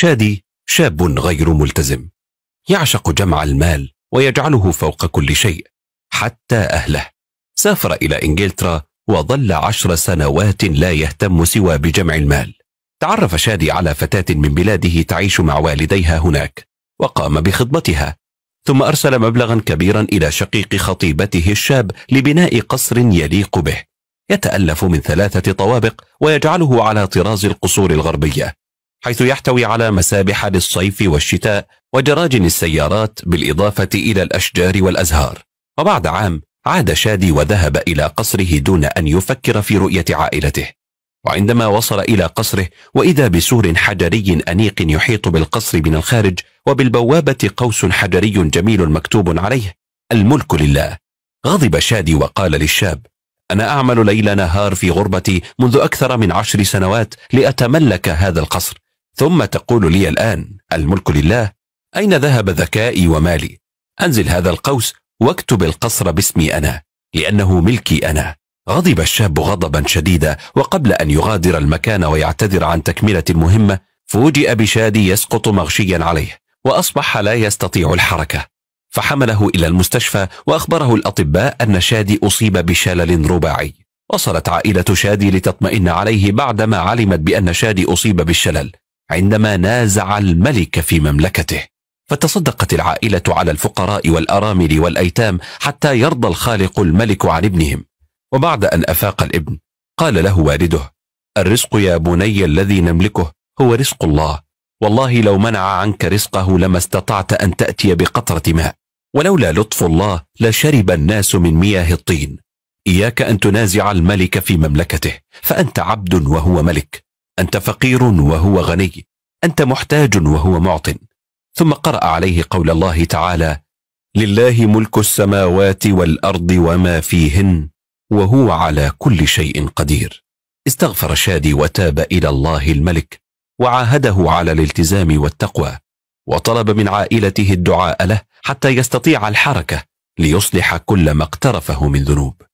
شادي شاب غير ملتزم يعشق جمع المال ويجعله فوق كل شيء حتى أهله سافر إلى إنجلترا وظل عشر سنوات لا يهتم سوى بجمع المال تعرف شادي على فتاة من بلاده تعيش مع والديها هناك وقام بخدمتها ثم أرسل مبلغا كبيرا إلى شقيق خطيبته الشاب لبناء قصر يليق به يتألف من ثلاثة طوابق ويجعله على طراز القصور الغربية حيث يحتوي على مسابح للصيف والشتاء وجراجن السيارات بالإضافة إلى الأشجار والأزهار وبعد عام عاد شادي وذهب إلى قصره دون أن يفكر في رؤية عائلته وعندما وصل إلى قصره وإذا بسور حجري أنيق يحيط بالقصر من الخارج وبالبوابة قوس حجري جميل مكتوب عليه الملك لله غضب شادي وقال للشاب أنا أعمل ليل نهار في غربتي منذ أكثر من عشر سنوات لأتملك هذا القصر ثم تقول لي الآن الملك لله أين ذهب ذكائي ومالي أنزل هذا القوس واكتب القصر باسمي أنا لأنه ملكي أنا غضب الشاب غضبا شديدا وقبل أن يغادر المكان ويعتذر عن تكملة المهمة فوجئ بشادي يسقط مغشيا عليه وأصبح لا يستطيع الحركة فحمله إلى المستشفى وأخبره الأطباء أن شادي أصيب بشلل رباعي وصلت عائلة شادي لتطمئن عليه بعدما علمت بأن شادي أصيب بالشلل عندما نازع الملك في مملكته فتصدقت العائلة على الفقراء والأرامل والأيتام حتى يرضى الخالق الملك عن ابنهم وبعد أن أفاق الابن قال له والده الرزق يا بني الذي نملكه هو رزق الله والله لو منع عنك رزقه لما استطعت أن تأتي بقطرة ماء ولولا لطف الله لشرب الناس من مياه الطين إياك أن تنازع الملك في مملكته فأنت عبد وهو ملك أنت فقير وهو غني أنت محتاج وهو معط ثم قرأ عليه قول الله تعالى لله ملك السماوات والأرض وما فيهن وهو على كل شيء قدير استغفر شادي وتاب إلى الله الملك وعاهده على الالتزام والتقوى وطلب من عائلته الدعاء له حتى يستطيع الحركة ليصلح كل ما اقترفه من ذنوب